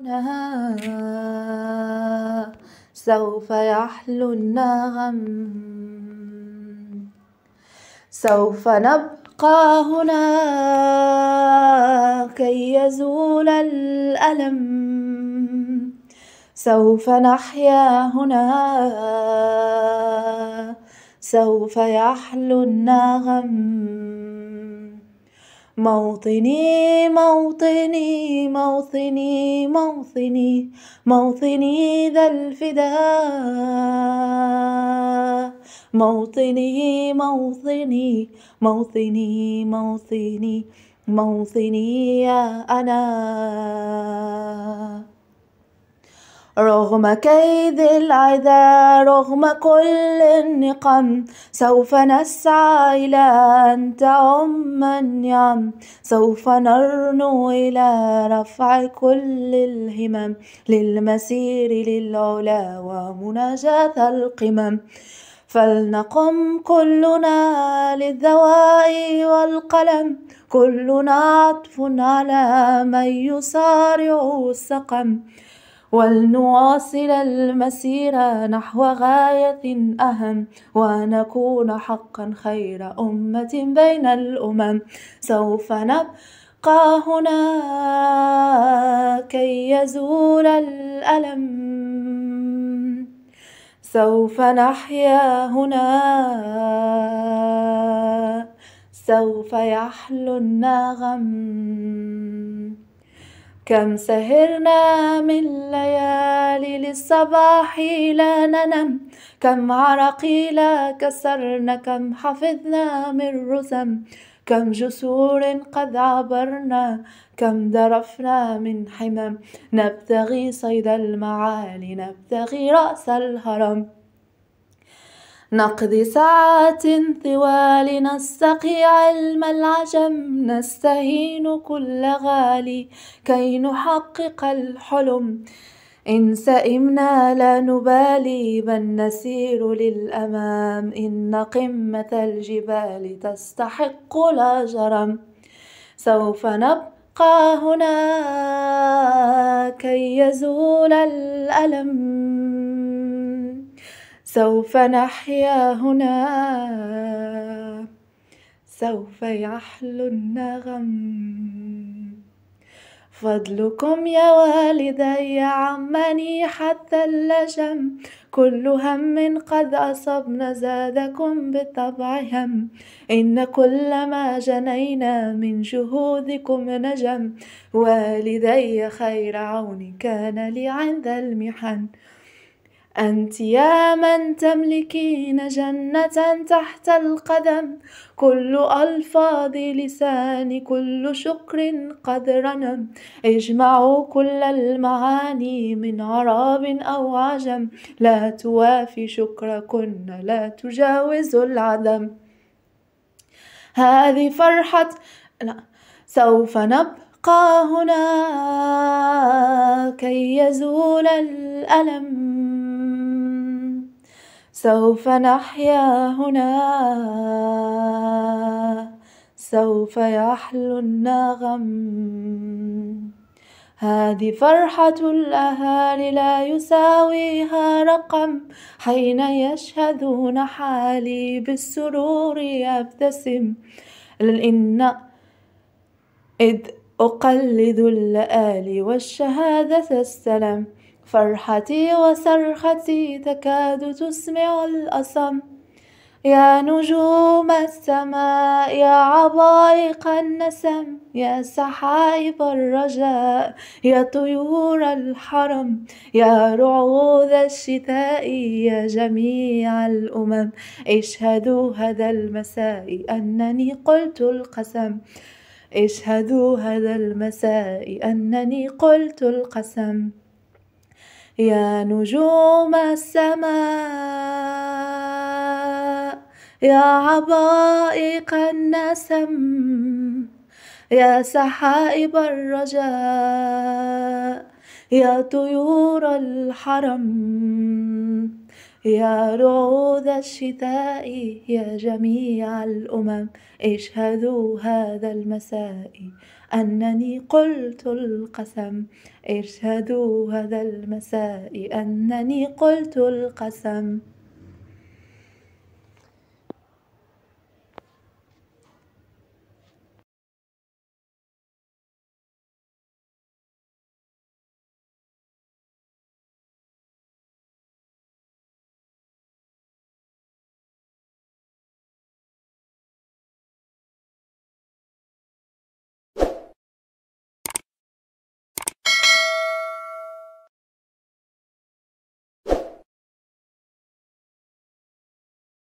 سوف يحلو النغم سوف نبقى هنا كي يزول الألم سوف نحيا هنا سوف يحلو النغم موطني موطني موطني موطني موطني ذا الفداء موطني موطني موطني موطني موطني يا أنا رغم كيد العذا رغم كل النقم سوف نسعى إلى أن تعم النعم سوف نرنو إلى رفع كل الهمم للمسير للعلا ومناجاة القمم فلنقم كلنا للدواء والقلم كلنا عطف على من يصارع السقم ولنواصل المسير نحو غاية أهم ونكون حقا خير أمة بين الأمم سوف نبقى هنا كي يزول الألم سوف نحيا هنا سوف يحلو النغم كم سهرنا من ليالي للصباح لا ننم كم عرقي لا كسرنا كم حفظنا من رسم كم جسور قد عبرنا كم درفنا من حمم نبتغي صيد المعالي نبتغي رأس الهرم نقضي ساعات طوال نستقي علم العجم نستهين كل غالي كي نحقق الحلم إن سئمنا لا نبالي بل نسير للأمام إن قمة الجبال تستحق لا جرم سوف نبقى هنا كي يزول الألم سوف نحيا هنا سوف يحلو النغم فضلكم يا والدي عمني حتى اللجم كل هم قد أصبنا زادكم بالطبع هم إن كل ما جنينا من جهودكم نجم والدي خير عون كان لي عند المحن أنت يا من تملكين جنة تحت القدم كل ألفاظ لساني كل شكر قد رنم اجمعوا كل المعاني من عرب أو عجم لا توافي شكركن لا تجاوز العدم هذه فرحة لا سوف نبقى هنا كي يزول الألم سوف نحيا هنا سوف يحلو النغم هذه فرحة الأهالي لا يساويها رقم حين يشهدون حالي بالسرور أبتسم لإن إذ أقلد الآلي والشهادة السلام فرحتي وصرختي تكاد تسمع الأصم يا نجوم السماء يا عبائق النسم يا سحائب الرجاء يا طيور الحرم يا رعوذ الشتاء يا جميع الأمم اشهدوا هذا المساء أنني قلت القسم اشهدوا هذا المساء أنني قلت القسم يا نجوم السماء يا عبائق النسم يا سحائب الرجاء يا طيور الحرم يا رعود الشتاء يا جميع الأمم اشهدوا هذا المساء أنني قلت القسم اشهدوا هذا المساء أنني قلت القسم